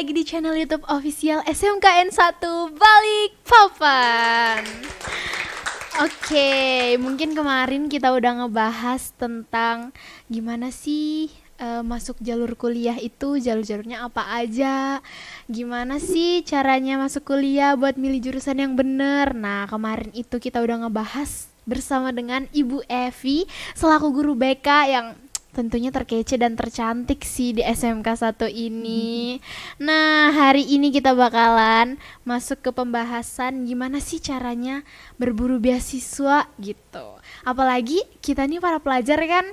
lagi di channel YouTube official SMKN 1 Balik Papan. Oke, okay, mungkin kemarin kita udah ngebahas tentang gimana sih uh, masuk jalur kuliah itu jalur-jalurnya apa aja gimana sih caranya masuk kuliah buat milih jurusan yang bener nah kemarin itu kita udah ngebahas bersama dengan Ibu Evi selaku guru BK yang tentunya terkece dan tercantik sih di SMK 1 ini. hmm Nah, hari ini kita bakalan masuk ke pembahasan gimana sih caranya berburu beasiswa gitu. Apalagi kita nih para pelajar kan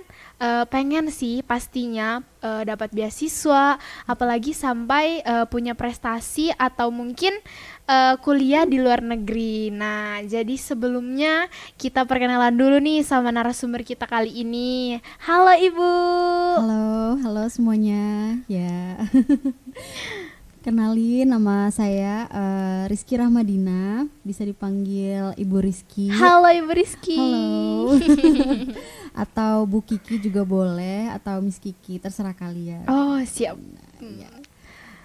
uh, pengen sih pastinya uh, dapat beasiswa, apalagi sampai uh, punya prestasi atau mungkin uh, kuliah di luar negeri. Nah, jadi sebelumnya kita perkenalan dulu nih sama narasumber kita kali ini. Halo Ibu. Halo, halo semuanya. Ya. Kenalin nama saya uh, Rizky Rahmadina, bisa dipanggil Ibu Rizky. Halo Ibu Rizky. Halo. atau Bu Kiki juga boleh atau Miss Kiki, terserah kalian. Oh, siap. Nah, ya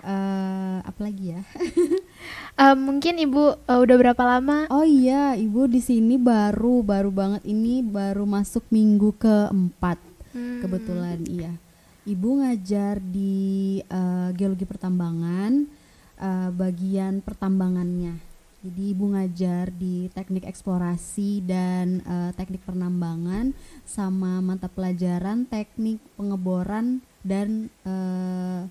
uh, apa lagi ya? uh, mungkin ibu uh, udah berapa lama? Oh iya, ibu di sini baru baru banget ini baru masuk minggu keempat hmm. kebetulan iya. Ibu ngajar di uh, geologi pertambangan uh, bagian pertambangannya. Jadi ibu ngajar di teknik eksplorasi dan uh, teknik penambangan sama mata pelajaran teknik pengeboran dan uh,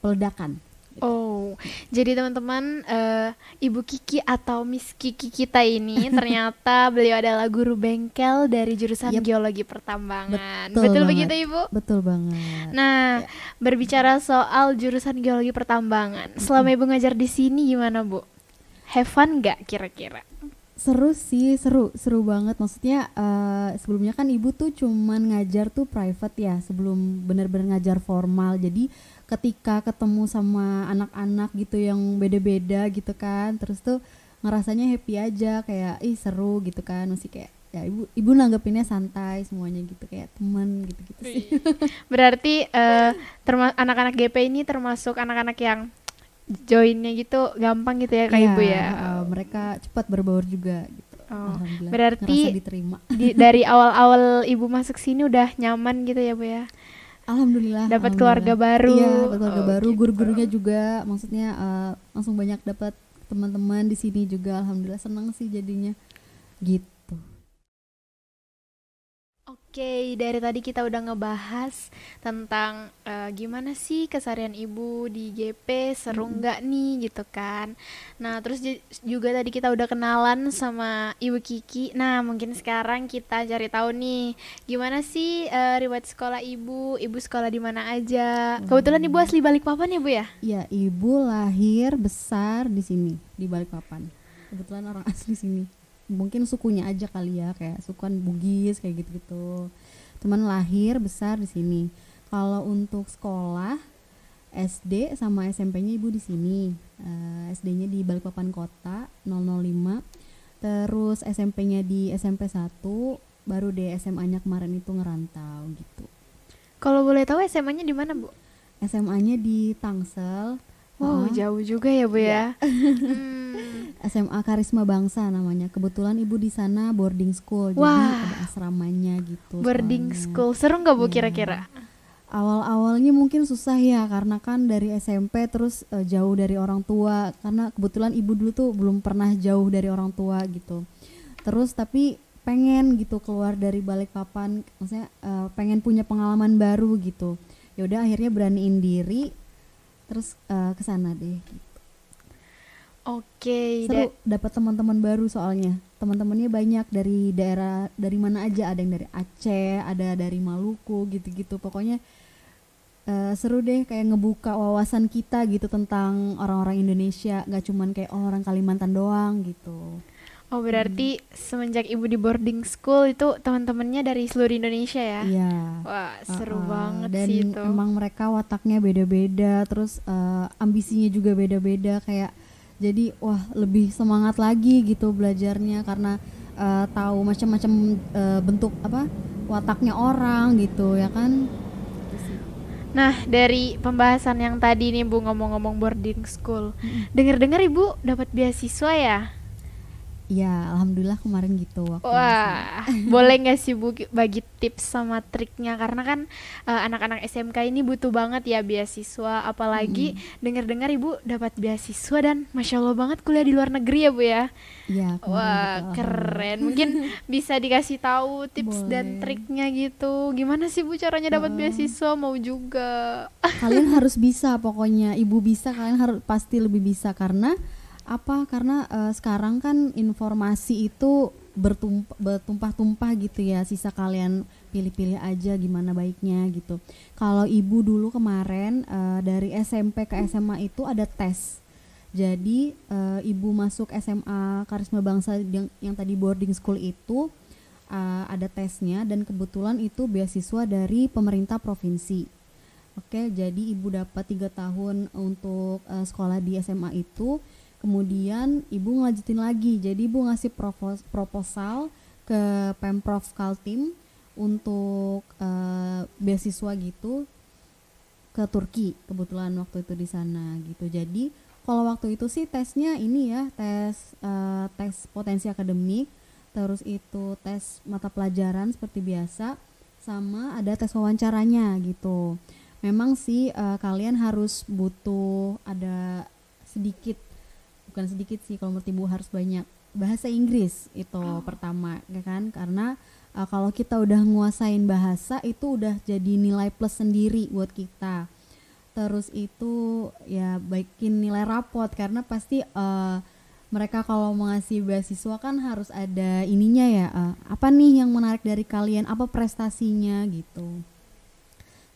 peledakan. Oh, jadi teman-teman uh, Ibu Kiki atau Miss Kiki kita ini ternyata beliau adalah guru bengkel dari jurusan yep. geologi pertambangan. Betul, Betul begitu Ibu? Betul banget. Nah, ya. berbicara soal jurusan geologi pertambangan, selama Ibu ngajar di sini gimana Bu? Have fun nggak kira-kira? seru sih seru seru banget maksudnya uh, sebelumnya kan ibu tuh cuman ngajar tuh private ya sebelum bener-bener ngajar formal jadi ketika ketemu sama anak-anak gitu yang beda-beda gitu kan terus tuh ngerasanya happy aja kayak ih seru gitu kan masih kayak ya ibu ibu nanggapinnya santai semuanya gitu kayak temen gitu gitu sih berarti uh, anak-anak GP ini termasuk anak-anak yang joinnya gitu gampang gitu ya kayak iya, ibu ya uh, mereka cepat berbaur juga gitu Oh, berarti Di, dari awal-awal ibu masuk sini udah nyaman gitu ya bu ya? Alhamdulillah. Dapat keluarga baru. Iya, dapat keluarga oh, baru, gitu. guru-gurunya juga maksudnya uh, langsung banyak dapat teman-teman di sini juga alhamdulillah senang sih jadinya. Gitu okay, dari tadi kita udah ngebahas tentang uh, gimana sih kesarian ibu di GP seru nggak hmm. nih gitu kan. Nah terus juga tadi kita udah kenalan sama ibu Kiki. Nah mungkin sekarang kita cari tahu nih gimana sih uh, eh, riwayat sekolah ibu, ibu sekolah di mana aja. Hmm. Kebetulan ibu hmm. asli Balikpapan ya bu ya? Iya ibu lahir besar di sini di Balikpapan. Kebetulan orang asli sini mungkin sukunya aja kali ya kayak sukuan Bugis kayak gitu-gitu teman lahir besar di sini kalau untuk sekolah SD sama SMP-nya ibu di sini uh, eh, SD-nya di Balikpapan Kota 005 terus SMP-nya di SMP 1 baru di SMA-nya kemarin itu ngerantau gitu kalau boleh tahu SMA-nya di mana bu SMA-nya di Tangsel Wow, jauh juga ya Bu iya. ya. ya. hmm. SMA Karisma Bangsa namanya. Kebetulan Ibu di sana boarding school, Wah. jadi ada asramanya gitu. Boarding soalnya. school, seru nggak Bu kira kira-kira? Awal-awalnya mungkin susah ya karena kan dari SMP terus uh, jauh dari orang tua karena kebetulan ibu dulu tuh belum pernah jauh dari orang tua gitu. Terus tapi pengen gitu keluar dari balik papan, maksudnya uh, pengen punya pengalaman baru gitu. Ya udah akhirnya beraniin diri terus uh, ke sana deh gitu. Oke, okay, seru dapat teman-teman baru soalnya. Teman-temannya banyak dari daerah dari mana aja, ada yang dari Aceh, ada dari Maluku gitu-gitu. Pokoknya uh, seru deh kayak ngebuka wawasan kita gitu tentang orang-orang Indonesia, nggak cuman kayak oh, orang Kalimantan doang gitu. Oh berarti hmm. semenjak ibu di boarding school itu teman-temannya dari seluruh Indonesia ya? Iya. Wah seru uh, banget dan sih itu. Dan emang mereka wataknya beda-beda, terus uh, ambisinya juga beda-beda kayak jadi wah lebih semangat lagi gitu belajarnya karena uh, tahu macam-macam uh, bentuk apa wataknya orang gitu ya kan. Gitu nah, dari pembahasan yang tadi nih Bu ngomong-ngomong boarding school. Hmm. Dengar-dengar Ibu dapat beasiswa ya? Iya, alhamdulillah kemarin gitu waktu Wah, boleh nggak sih Bu bagi tips sama triknya karena kan anak eh, anak-anak SMK ini butuh banget ya beasiswa, apalagi hmm. dengar-dengar Ibu dapat beasiswa dan masya Allah banget kuliah di luar negeri ya Bu ya. Iya. Wah, gitu, keren. Mungkin bisa dikasih tahu tips boleh. dan triknya gitu. Gimana sih Bu caranya dapat uh, beasiswa mau juga? Kalian harus bisa pokoknya, Ibu bisa, kalian harus pasti lebih bisa karena apa karena uh, sekarang kan informasi itu bertumpah, tumpah gitu ya sisa kalian pilih-pilih aja gimana baiknya gitu kalau ibu dulu kemarin uh, dari SMP ke SMA itu ada tes jadi uh, ibu masuk SMA Karisma Bangsa yang, yang tadi boarding school itu uh, ada tesnya dan kebetulan itu beasiswa dari pemerintah provinsi Oke, jadi ibu dapat tiga tahun untuk uh, sekolah di SMA itu kemudian ibu ngelanjutin lagi jadi ibu ngasih propos proposal ke pemprov kaltim untuk uh, beasiswa gitu ke Turki kebetulan waktu itu di sana gitu jadi kalau waktu itu sih tesnya ini ya tes uh, tes potensi akademik terus itu tes mata pelajaran seperti biasa sama ada tes wawancaranya gitu memang sih uh, kalian harus butuh ada sedikit bukan sedikit sih kalau menurut ibu harus banyak bahasa Inggris itu oh. pertama ya kan karena uh, kalau kita udah nguasain bahasa itu udah jadi nilai plus sendiri buat kita terus itu ya baikin nilai rapot karena pasti uh, mereka kalau mengasih beasiswa kan harus ada ininya ya uh, apa nih yang menarik dari kalian apa prestasinya gitu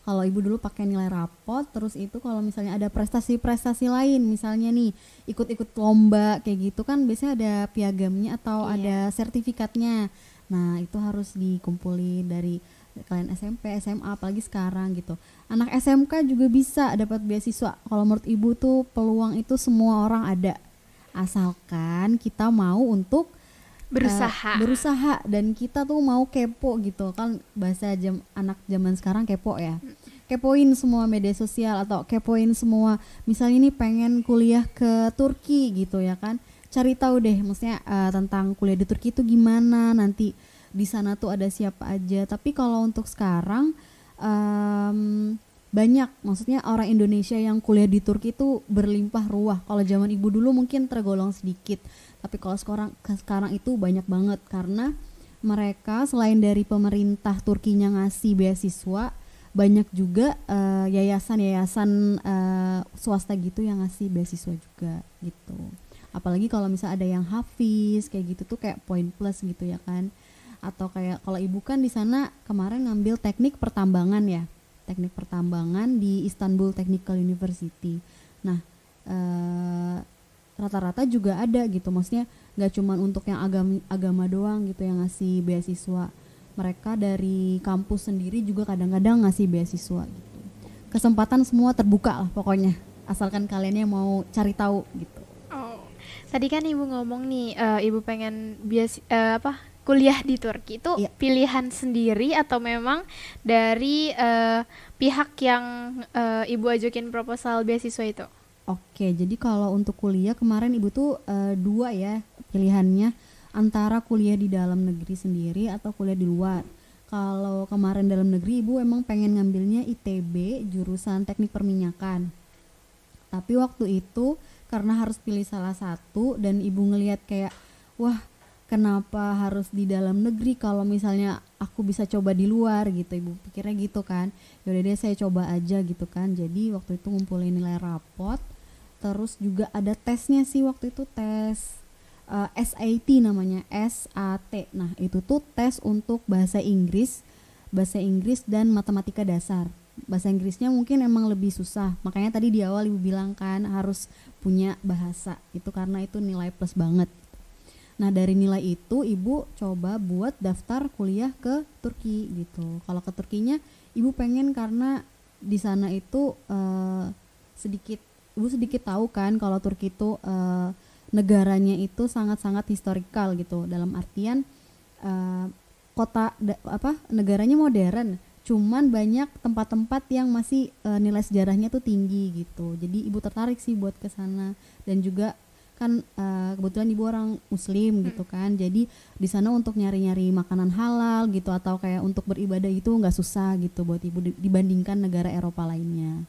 kalau ibu dulu pakai nilai rapot terus itu kalau misalnya ada prestasi-prestasi lain misalnya nih ikut-ikut lomba kayak gitu kan biasanya ada piagamnya atau iya. ada sertifikatnya nah itu harus dikumpulin dari kalian SMP, SMA apalagi sekarang gitu. Anak SMK juga bisa dapat beasiswa. Kalau menurut Ibu tuh peluang itu semua orang ada. Asalkan kita mau untuk berusaha uh, berusaha dan kita tuh mau kepo gitu kan bahasa jam anak zaman sekarang kepo ya kepoin semua media sosial atau kepoin semua misalnya ini pengen kuliah ke Turki gitu ya kan cari tahu deh maksudnya uh, tentang kuliah di Turki itu gimana nanti di sana tuh ada siapa aja tapi kalau untuk sekarang um, banyak maksudnya orang Indonesia yang kuliah di Turki itu berlimpah ruah kalau zaman ibu dulu mungkin tergolong sedikit tapi kalau sekarang sekarang itu banyak banget karena mereka selain dari pemerintah Turkinya ngasih beasiswa banyak juga eh, yayasan-yayasan uh, swasta gitu yang ngasih beasiswa juga gitu apalagi kalau misal ada yang hafiz kayak gitu tuh kayak Point plus gitu ya kan atau kayak kalau ibu kan di sana kemarin ngambil teknik pertambangan ya teknik pertambangan di Istanbul Technical University. Nah, eh, rata-rata e, juga ada gitu, maksudnya nggak cuma untuk yang agama, agama doang gitu yang ngasih beasiswa. Mereka dari kampus sendiri juga kadang-kadang ngasih beasiswa gitu. Kesempatan semua terbuka lah pokoknya, asalkan kalian yang mau cari tahu gitu. Oh, tadi kan ibu ngomong nih, uh, ibu pengen bias uh, apa kuliah di Turki itu yeah. pilihan sendiri atau memang dari uh, pihak yang uh, ibu ajukin proposal beasiswa itu? Oke, jadi kalau untuk kuliah kemarin ibu tuh uh, dua ya pilihannya antara kuliah di dalam negeri sendiri atau kuliah di luar. Kalau kemarin dalam negeri ibu emang pengen ngambilnya ITB jurusan teknik perminyakan. Tapi waktu itu karena harus pilih salah satu dan ibu ngelihat kayak wah kenapa harus di dalam negeri kalau misalnya aku bisa coba di luar gitu ibu pikirnya gitu kan yaudah deh saya coba aja gitu kan jadi waktu itu ngumpulin nilai rapot terus juga ada tesnya sih waktu itu tes uh, eh, SAT namanya SAT nah itu tuh tes untuk bahasa Inggris bahasa Inggris dan matematika dasar bahasa Inggrisnya mungkin emang lebih susah makanya tadi di awal ibu bilang kan harus punya bahasa itu karena itu nilai plus banget Nah dari nilai itu ibu coba buat daftar kuliah ke Turki gitu. Kalau ke Turkinya ibu pengen karena di sana itu uh, sedikit ibu sedikit tahu kan kalau Turki itu uh, negaranya itu sangat-sangat historikal gitu dalam artian uh, kota apa negaranya modern cuman banyak tempat-tempat yang masih e, nilai sejarahnya tuh tinggi gitu jadi ibu tertarik sih buat ke sana dan juga kan uh, kebetulan ibu orang muslim hmm. gitu kan jadi di sana untuk nyari-nyari makanan halal gitu atau kayak untuk beribadah itu nggak susah gitu buat ibu dibandingkan negara Eropa lainnya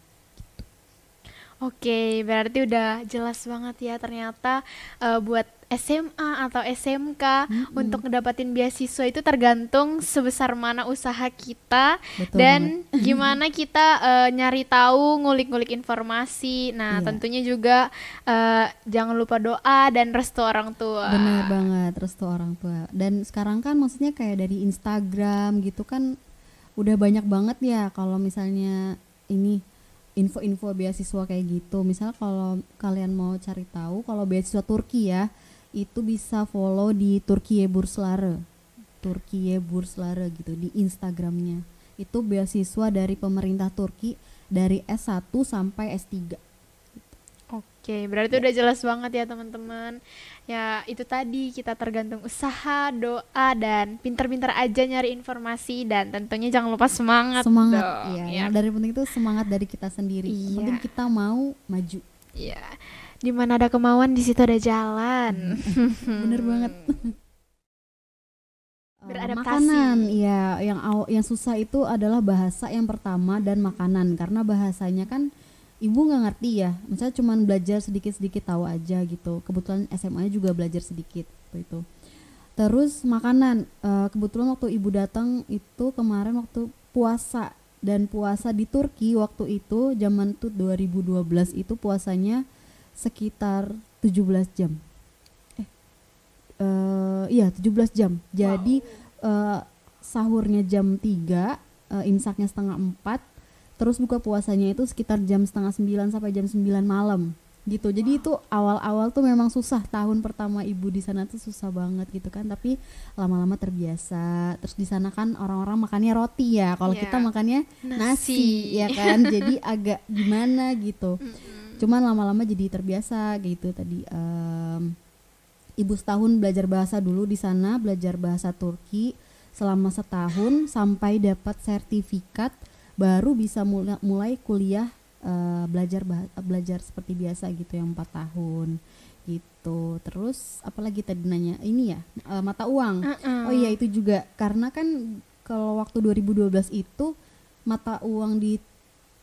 Oke, berarti udah jelas banget ya ternyata uh, buat SMA atau SMK mm-hmm. untuk ngedapatin beasiswa itu tergantung sebesar mana usaha kita Betul dan banget. gimana kita uh, nyari tahu ngulik-ngulik informasi. Nah, iya. tentunya juga uh, jangan lupa doa dan restu orang tua. Benar banget, restu orang tua. Dan sekarang kan maksudnya kayak dari Instagram gitu kan udah banyak banget ya kalau misalnya ini info-info beasiswa kayak gitu. Misal kalau kalian mau cari tahu kalau beasiswa Turki ya, itu bisa follow di Turkiye Burslare. Turkiye Burslare gitu di Instagramnya. Itu beasiswa dari pemerintah Turki dari S1 sampai S3. Oke, berarti ya. udah jelas banget ya teman-teman. Ya itu tadi kita tergantung usaha, doa dan pintar-pintar aja nyari informasi dan tentunya jangan lupa semangat. Semangat, dong. iya. Ya. Yang dari penting itu semangat dari kita sendiri. Iya. penting kita mau maju. Iya. Di mana ada kemauan di situ ada jalan. Hmm. Bener banget. Eh, Beradaptasi. Makanan, ya yang yang susah itu adalah bahasa yang pertama dan makanan karena bahasanya kan ibu nggak ngerti ya misalnya cuma belajar sedikit sedikit tahu aja gitu kebetulan SMA nya juga belajar sedikit waktu itu terus makanan eh, kebetulan waktu ibu datang itu kemarin waktu puasa dan puasa di Turki waktu itu zaman tuh 2012 itu puasanya sekitar 17 jam eh uh, iya 17 jam jadi wow. uh, sahurnya jam 3 uh, eh, imsaknya setengah 4 terus buka puasanya itu sekitar jam setengah sembilan sampai jam sembilan malam gitu jadi wow. itu awal-awal tuh memang susah tahun pertama ibu di sana tuh susah banget gitu kan tapi lama-lama terbiasa terus di sana kan orang-orang makannya roti ya kalau yeah. kita makannya nasi. nasi ya kan jadi agak gimana gitu mm -hmm. cuman lama-lama jadi terbiasa gitu tadi um, ibu setahun belajar bahasa dulu di sana belajar bahasa Turki selama setahun sampai dapat sertifikat baru bisa mulai, kuliah uh, belajar belajar seperti biasa gitu yang empat tahun gitu terus apalagi tadi nanya ini ya uh, mata uang uh -uh. oh iya itu juga karena kan kalau waktu 2012 itu mata uang di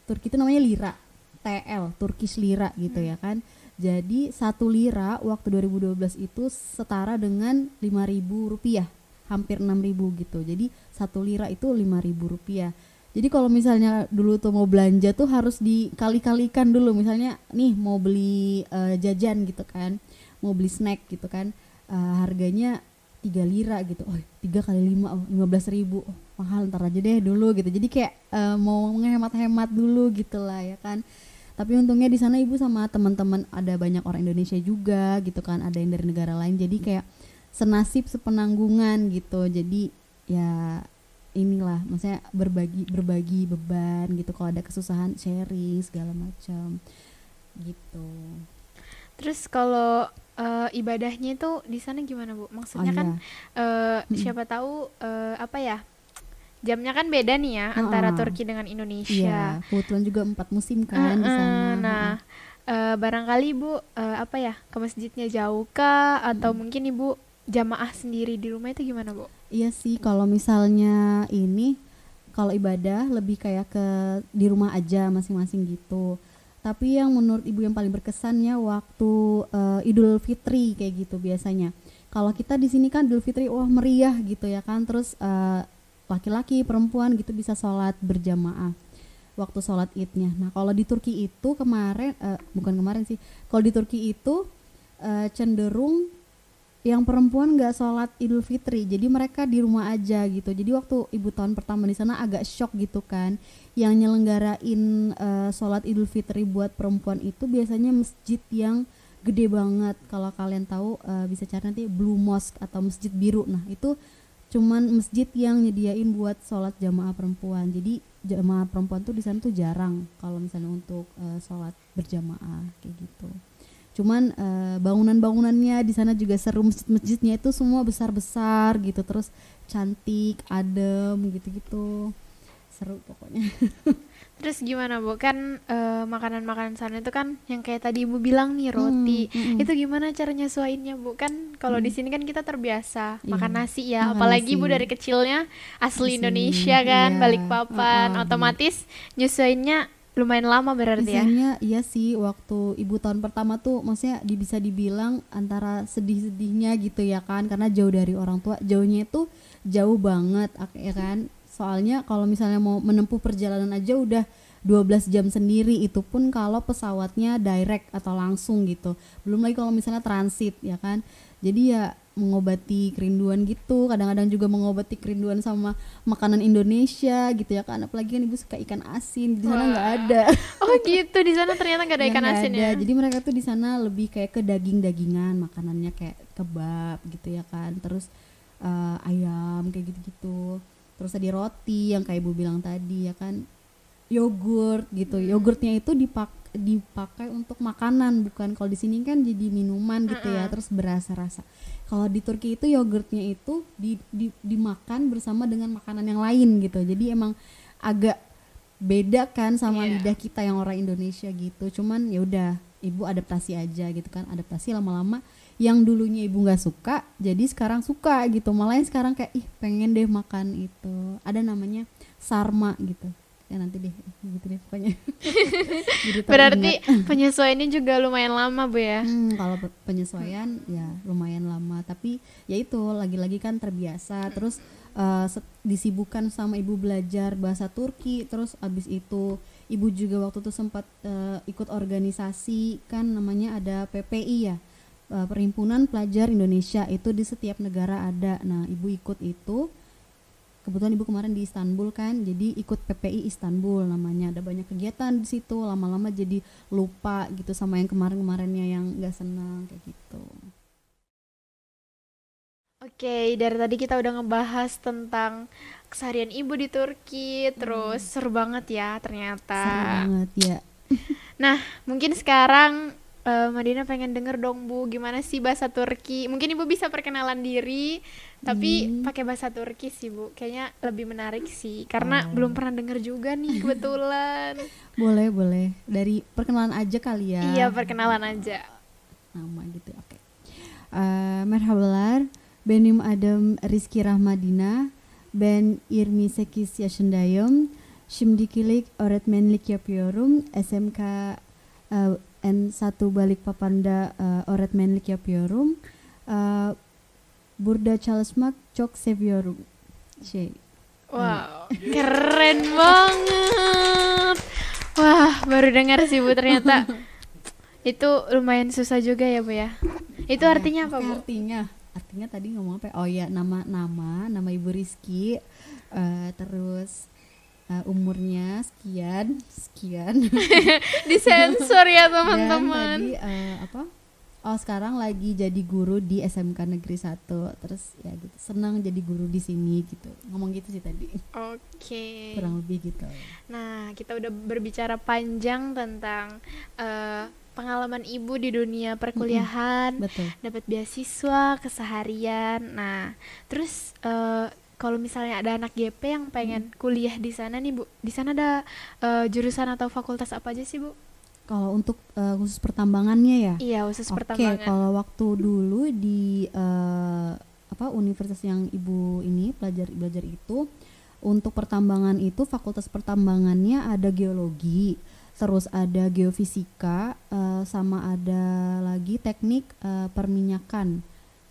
Turki itu namanya lira TL Turkish lira gitu hmm. ya kan jadi satu lira waktu 2012 itu setara dengan lima ribu rupiah hampir enam ribu gitu jadi satu lira itu lima ribu rupiah jadi kalau misalnya dulu tuh mau belanja tuh harus dikali-kalikan dulu. Misalnya nih mau beli uh, jajan gitu kan, mau beli snack gitu kan, uh, harganya tiga lira gitu. Oh tiga kali lima, oh lima belas ribu. Oh, mahal ntar aja deh dulu gitu. Jadi kayak uh, mau menghemat hemat dulu gitu lah ya kan. Tapi untungnya di sana ibu sama teman-teman ada banyak orang Indonesia juga gitu kan, ada yang dari negara lain. Jadi kayak senasib sepenanggungan gitu. Jadi ya inilah maksudnya berbagi berbagi beban gitu kalau ada kesusahan sharing segala macam gitu terus kalau uh, ibadahnya itu di sana gimana bu maksudnya oh, kan uh, hmm. siapa tahu uh, apa ya jamnya kan beda nih ya uh antara Turki dengan Indonesia. Iya, kebetulan juga empat musim kan uh di sana. Nah, uh, barangkali bu uh, apa ya ke masjidnya jauh kah atau hmm. mungkin Ibu jamaah sendiri di rumah itu gimana, Bu? Iya sih, kalau misalnya ini kalau ibadah lebih kayak ke di rumah aja masing-masing gitu. Tapi yang menurut ibu yang paling berkesannya waktu uh, Idul Fitri kayak gitu biasanya. Kalau kita di sini kan Idul Fitri wah meriah gitu ya kan. Terus laki eh, laki-laki, perempuan gitu bisa sholat berjamaah waktu sholat idnya. Nah kalau di Turki itu kemarin, uh, bukan kemarin sih, kalau di Turki itu uh, cenderung yang perempuan nggak sholat Idul Fitri, jadi mereka di rumah aja gitu. Jadi waktu ibu tahun pertama di sana agak shock gitu kan. Yang nyelenggarain uh, sholat Idul Fitri buat perempuan itu biasanya masjid yang gede banget. Kalau kalian tahu uh, bisa cari nanti Blue Mosque atau Masjid Biru. Nah itu cuman masjid yang nyediain buat sholat jamaah perempuan. Jadi jamaah perempuan tuh di sana tuh jarang kalau misalnya untuk uh, sholat berjamaah kayak gitu cuman uh, bangunan-bangunannya di sana juga seru masjid-masjidnya itu semua besar-besar gitu terus cantik adem gitu-gitu seru pokoknya terus gimana bu kan uh, makanan-makanan sana itu kan yang kayak tadi ibu bilang nih hmm, roti hmm, hmm. itu gimana caranya suainnya bu kan kalau hmm. di sini kan kita terbiasa iya, makan nasi ya makan apalagi nasi. bu dari kecilnya asli Indonesia kan iya, balik papan uh, uh, otomatis nyesuainnya lumayan lama berarti Isinya, ya iya sih waktu ibu tahun pertama tuh maksudnya di, bisa dibilang antara sedih-sedihnya gitu ya kan karena jauh dari orang tua jauhnya itu jauh banget ya kan soalnya kalau misalnya mau menempuh perjalanan aja udah 12 jam sendiri itu pun kalau pesawatnya direct atau langsung gitu belum lagi kalau misalnya transit ya kan jadi ya mengobati kerinduan gitu kadang-kadang juga mengobati kerinduan sama makanan Indonesia gitu ya kan apalagi kan ibu suka ikan asin di sana nggak ada oh gitu di sana ternyata nggak ada ya, ikan asin ada. ya jadi mereka tuh di sana lebih kayak ke daging-dagingan makanannya kayak kebab gitu ya kan terus uh, ayam kayak gitu-gitu terus ada roti yang kayak ibu bilang tadi ya kan yogurt gitu hmm. yogurtnya itu dipak dipakai untuk makanan bukan kalau di sini kan jadi minuman gitu uh -uh. ya terus berasa rasa kalau di Turki itu yogurtnya itu di, di, dimakan bersama dengan makanan yang lain gitu. Jadi emang agak beda kan sama yeah. lidah kita yang orang Indonesia gitu. Cuman ya udah ibu adaptasi aja gitu kan. Adaptasi lama-lama yang dulunya ibu nggak suka jadi sekarang suka gitu malah yang sekarang kayak ih pengen deh makan itu ada namanya sarma gitu ya nanti deh gitu deh pokoknya berarti penyesuaian penyesuaiannya juga lumayan lama bu ya hmm, kalau penyesuaian ya lumayan lama tapi ya itu lagi-lagi kan terbiasa terus uh, disibukkan sama ibu belajar bahasa Turki terus abis itu ibu juga waktu itu sempat uh, ikut organisasi kan namanya ada PPI ya eh, Perhimpunan Pelajar Indonesia itu di setiap negara ada nah ibu ikut itu kebetulan ibu kemarin di Istanbul kan jadi ikut PPI Istanbul namanya ada banyak kegiatan di situ lama-lama jadi lupa gitu sama yang kemarin-kemarinnya yang nggak senang kayak gitu Oke, dari tadi kita udah ngebahas tentang keseharian ibu di Turki, terus hmm. seru banget ya ternyata. Seru banget ya. nah, mungkin sekarang uh, Madina pengen denger dong Bu, gimana sih bahasa Turki? Mungkin ibu bisa perkenalan diri, tapi hmm. pakai bahasa Turki sih bu kayaknya lebih menarik sih karena oh. belum pernah denger juga nih kebetulan boleh boleh dari perkenalan aja kali ya iya perkenalan aja nama gitu oke okay. uh, eh, merhabalar benim adam Rizky Rahmadina ben Irmi Sekis Yashendayom Shimdikilik Kilik menlik yapiorum SMK uh, eh, N1 Balikpapan'da uh, eh, menlik yapiorum uh, Burda Charlesmak Cok Sevioru. Shay. Wow, keren banget. Wah, baru dengar sih Bu ternyata. itu lumayan susah juga ya Bu ya. Itu iya, artinya apa Bu? Artinya, artinya tadi ngomong apa? Ya? Oh ya, nama-nama, nama Ibu Rizky. Uh, terus uh, umurnya sekian, sekian. Disensor ya iya, teman-teman. uh, apa? oh sekarang lagi jadi guru di SMK Negeri 1 terus ya gitu senang jadi guru di sini gitu ngomong gitu sih tadi oke okay. kurang lebih gitu nah kita udah berbicara panjang tentang uh, pengalaman ibu di dunia perkuliahan mm -hmm. dapat beasiswa keseharian nah terus uh, kalau misalnya ada anak GP yang pengen hmm. kuliah di sana nih bu di sana ada uh, jurusan atau fakultas apa aja sih bu kalau untuk uh, khusus pertambangannya ya? Iya, khusus okay, pertambangan. Oke, kalau waktu dulu di uh, apa universitas yang Ibu ini pelajar belajar itu untuk pertambangan itu fakultas pertambangannya ada geologi, terus ada geofisika, uh, sama ada lagi teknik uh, perminyakan.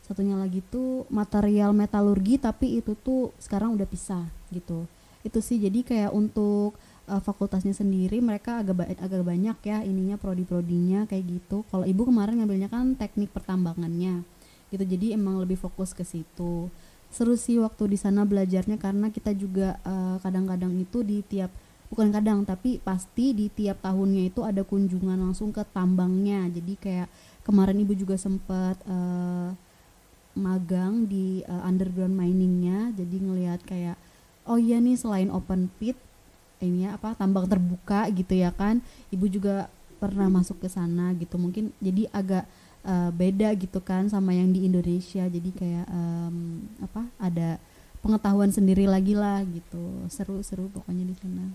Satunya lagi itu material metalurgi tapi itu tuh sekarang udah pisah gitu. Itu sih jadi kayak untuk uh, fakultasnya sendiri mereka agak ba agak banyak ya ininya prodi-prodinya kayak gitu. Kalau ibu kemarin ngambilnya kan teknik pertambangannya gitu. Jadi emang lebih fokus ke situ. Seru sih waktu di sana belajarnya karena kita juga eh, kadang-kadang uh, itu di tiap bukan kadang tapi pasti di tiap tahunnya itu ada kunjungan langsung ke tambangnya. Jadi kayak kemarin ibu juga sempat uh, eh, magang di uh, underground miningnya. Jadi ngelihat kayak oh iya nih selain open pit ini apa tambang terbuka gitu ya kan ibu juga pernah masuk ke sana gitu mungkin jadi agak uh, beda gitu kan sama yang di Indonesia jadi kayak um, apa ada pengetahuan sendiri lagi lah gitu seru-seru pokoknya di sana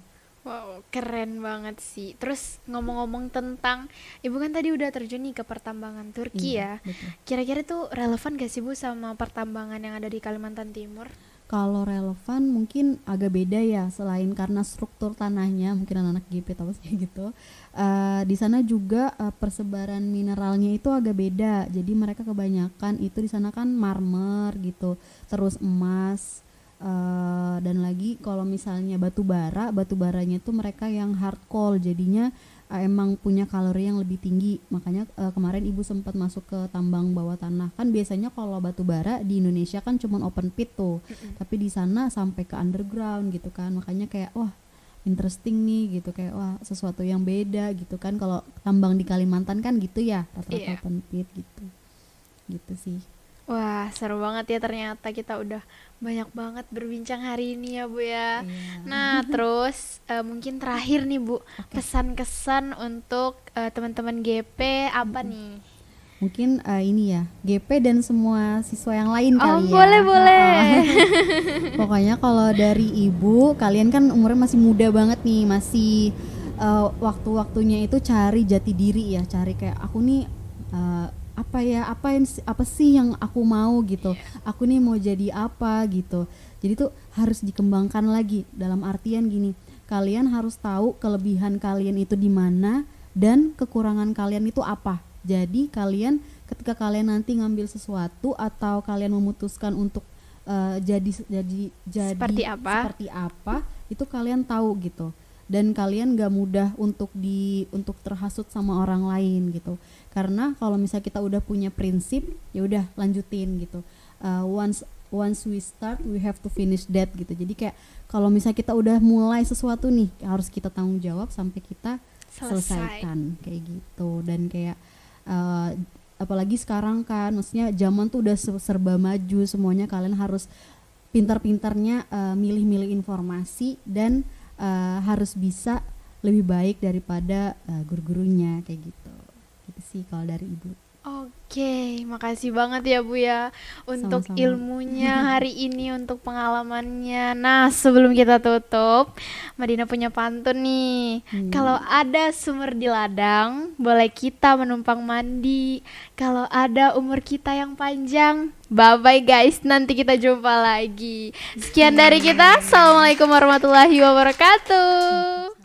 Wow, keren banget sih. Terus ngomong-ngomong tentang Ibu kan tadi udah terjun nih ke pertambangan Turki iya, ya. Kira-kira tuh relevan gak sih Bu sama pertambangan yang ada di Kalimantan Timur? kalau relevan mungkin agak beda ya selain karena struktur tanahnya mungkin anak-anak GP tahu sih gitu uh, di sana juga uh, persebaran mineralnya itu agak beda jadi mereka kebanyakan itu di sana kan marmer gitu terus emas Uh, dan lagi kalau misalnya batu bara, batu baranya itu mereka yang hard coal jadinya Eh, emang punya kalori yang lebih tinggi makanya uh, kemarin ibu sempat masuk ke tambang bawah tanah kan biasanya kalau batu bara di Indonesia kan cuma open pit tuh mm-hmm. tapi di sana sampai ke underground gitu kan makanya kayak wah interesting nih gitu kayak wah sesuatu yang beda gitu kan kalau tambang di Kalimantan kan gitu ya rata-rata yeah. open pit gitu gitu sih Wah, seru banget ya ternyata kita udah banyak banget berbincang hari ini ya Bu ya. Iya. Nah, terus uh, mungkin terakhir nih Bu, okay. pesan-kesan untuk uh, teman-teman GP apa mm-hmm. nih? Mungkin uh, ini ya, GP dan semua siswa yang lain oh, kali boleh, ya. boleh, boleh. Pokoknya kalau dari Ibu, kalian kan umurnya masih muda banget nih, masih uh, waktu-waktunya itu cari jati diri ya, cari kayak aku nih uh, apa ya apa yang apa sih yang aku mau gitu yeah. aku nih mau jadi apa gitu jadi tuh harus dikembangkan lagi dalam artian gini kalian harus tahu kelebihan kalian itu di mana dan kekurangan kalian itu apa jadi kalian ketika kalian nanti ngambil sesuatu atau kalian memutuskan untuk uh, jadi jadi jadi seperti apa seperti apa itu kalian tahu gitu dan kalian gak mudah untuk di untuk terhasut sama orang lain gitu karena kalau misalnya kita udah punya prinsip ya udah lanjutin gitu uh, once once we start we have to finish that gitu jadi kayak kalau misalnya kita udah mulai sesuatu nih harus kita tanggung jawab sampai kita Selesai. selesaikan kayak gitu dan kayak uh, apalagi sekarang kan maksudnya zaman tuh udah serba maju semuanya kalian harus pintar-pintarnya uh, milih-milih informasi dan Eh, harus bisa lebih baik daripada uh, guru-gurunya kayak gitu. Gitu sih kalau dari ibu. Oke, makasih banget ya Bu ya untuk Sama -sama. ilmunya hari ini, untuk pengalamannya. Nah, sebelum kita tutup, Madina punya pantun nih. Hmm. Kalau ada sumur di ladang, boleh kita menumpang mandi. Kalau ada umur kita yang panjang, bye bye guys. Nanti kita jumpa lagi. Sekian dari kita. Assalamualaikum warahmatullahi wabarakatuh.